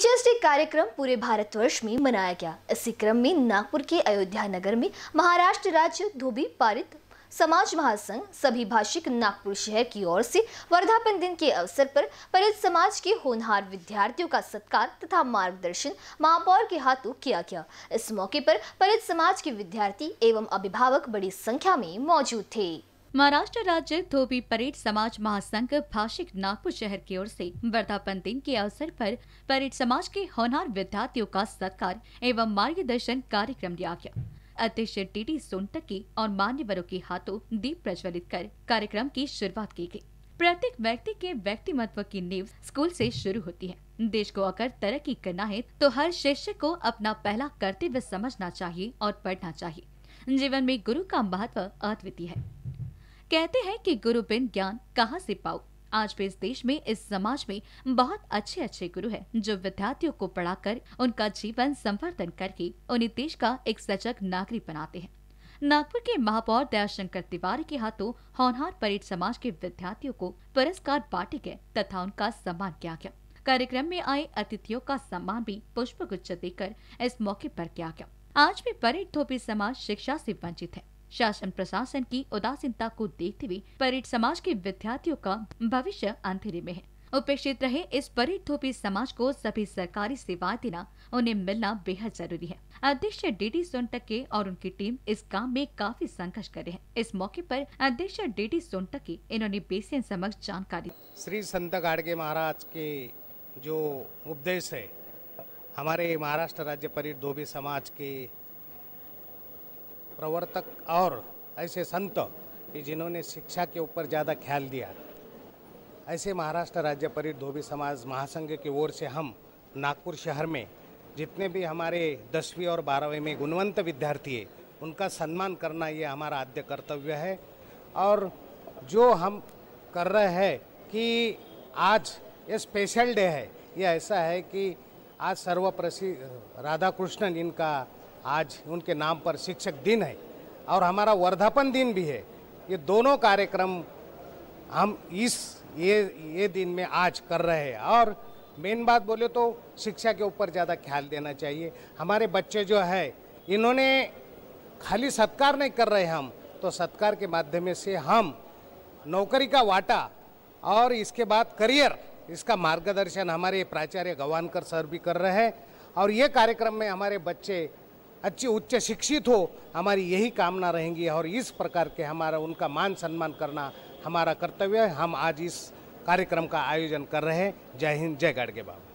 teachers day कार्यक्रम पूरे भारतवर्ष में मनाया गया इसी क्रम में नागपुर के अयोध्या नगर में महाराष्ट्र राज्य धोबी पारित समाज महासंघ सभी भाषिक नागपुर शहर की ओर से वर्धापन दिन के अवसर पर परित समाज के होनहार विद्यार्थियों का सत्कार तथा मार्गदर्शन महापौर के हाथों किया गया इस मौके पर परित समाज के विद्यार्थी एवं अभिभावक बड़ी संख्या में मौजूद थे महाराष्ट्र राज्य धोबी परेड समाज महासंघ भाषिक नागपुर शहर की ओर से वर्धापन दिन के अवसर पर परेड समाज के होनहार विद्यार्थियों का सत्कार एवं मार्गदर्शन कार्यक्रम लिया गया अध्यक्ष टी डी सोनटकी और मान्यवरों के हाथों दीप प्रज्वलित कर कार्यक्रम की शुरुआत की गयी प्रत्येक व्यक्ति के व्यक्ति महत्व की नींव स्कूल से शुरू होती है देश को अगर तरक्की करना है तो हर शिक्षक को अपना पहला कर्तव्य समझना चाहिए और पढ़ना चाहिए जीवन में गुरु का महत्व अद्वितीय है कहते हैं कि गुरु बिन ज्ञान कहाँ से पाओ आज भी इस देश में इस समाज में बहुत अच्छे अच्छे गुरु हैं जो विद्यार्थियों को पढ़ाकर उनका जीवन संवर्धन करके उन्हें देश का एक सजग नागरिक बनाते हैं नागपुर के महापौर दयाशंकर तिवारी के हाथों होनहार परेड समाज के विद्यार्थियों को पुरस्कार बांटे गए तथा उनका सम्मान किया गया कार्यक्रम में आए अतिथियों का सम्मान भी पुष्प गुच्छ देकर इस मौके पर किया गया आज भी परेड धोपी समाज शिक्षा से वंचित है शासन प्रशासन की उदासीनता को देखते हुए परेड समाज के विद्यार्थियों का भविष्य अंधेरे में है उपेक्षित रहे इस परेड धोपी समाज को सभी सरकारी सेवाएं देना उन्हें मिलना बेहद जरूरी है अध्यक्ष डीडी सोनटके और उनकी टीम इस काम में काफी संघर्ष कर रहे हैं इस मौके पर अध्यक्ष डीडी सोनटके इन्होंने बेसियन समक्ष जानकारी श्री संत गाड़गे महाराज के जो उपदेश है हमारे महाराष्ट्र राज्य परेड धोबी समाज के प्रवर्तक और ऐसे संत कि जिन्होंने शिक्षा के ऊपर ज़्यादा ख्याल दिया ऐसे महाराष्ट्र राज्य परित धोबी समाज महासंघ की ओर से हम नागपुर शहर में जितने भी हमारे दसवीं और बारहवीं में गुणवंत विद्यार्थी है उनका सम्मान करना ये हमारा आद्य कर्तव्य है और जो हम कर रहे हैं कि आज ये स्पेशल डे है ये ऐसा है कि आज सर्वप्रसिद्ध राधा कृष्णन इनका आज उनके नाम पर शिक्षक दिन है और हमारा वर्धापन दिन भी है ये दोनों कार्यक्रम हम इस ये ये दिन में आज कर रहे हैं और मेन बात बोले तो शिक्षा के ऊपर ज़्यादा ख्याल देना चाहिए हमारे बच्चे जो है इन्होंने खाली सत्कार नहीं कर रहे हम तो सत्कार के माध्यम से हम नौकरी का वाटा और इसके बाद करियर इसका मार्गदर्शन हमारे प्राचार्य गवानकर सर भी कर रहे हैं और ये कार्यक्रम में हमारे बच्चे अच्छी उच्च शिक्षित हो हमारी यही कामना रहेंगी और इस प्रकार के हमारा उनका मान सम्मान करना हमारा कर्तव्य है हम आज इस कार्यक्रम का आयोजन कर रहे हैं जय हिंद जय गाड़गे बाबा